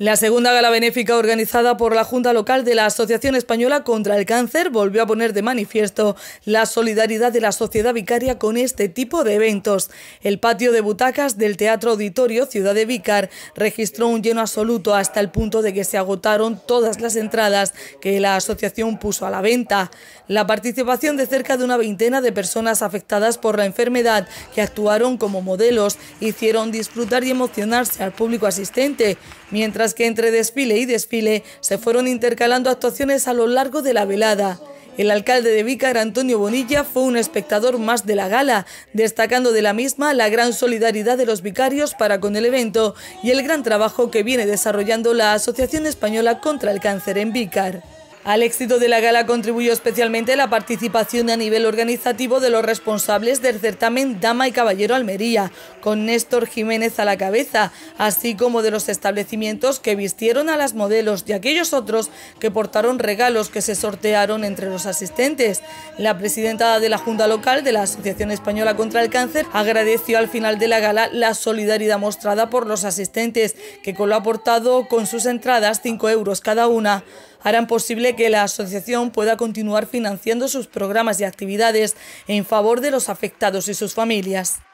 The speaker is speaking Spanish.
La segunda gala benéfica organizada por la Junta Local de la Asociación Española contra el Cáncer volvió a poner de manifiesto la solidaridad de la sociedad vicaria con este tipo de eventos. El patio de butacas del Teatro Auditorio Ciudad de Vicar registró un lleno absoluto hasta el punto de que se agotaron todas las entradas que la asociación puso a la venta. La participación de cerca de una veintena de personas afectadas por la enfermedad que actuaron como modelos hicieron disfrutar y emocionarse al público asistente, mientras que entre desfile y desfile se fueron intercalando actuaciones a lo largo de la velada. El alcalde de Vícar, Antonio Bonilla, fue un espectador más de la gala, destacando de la misma la gran solidaridad de los vicarios para con el evento y el gran trabajo que viene desarrollando la Asociación Española contra el Cáncer en Vícar. Al éxito de la gala contribuyó especialmente la participación a nivel organizativo de los responsables del certamen Dama y Caballero Almería, con Néstor Jiménez a la cabeza, así como de los establecimientos que vistieron a las modelos y aquellos otros que portaron regalos que se sortearon entre los asistentes. La presidenta de la Junta Local de la Asociación Española contra el Cáncer agradeció al final de la gala la solidaridad mostrada por los asistentes, que lo aportado con sus entradas 5 euros cada una harán posible que la asociación pueda continuar financiando sus programas y actividades en favor de los afectados y sus familias.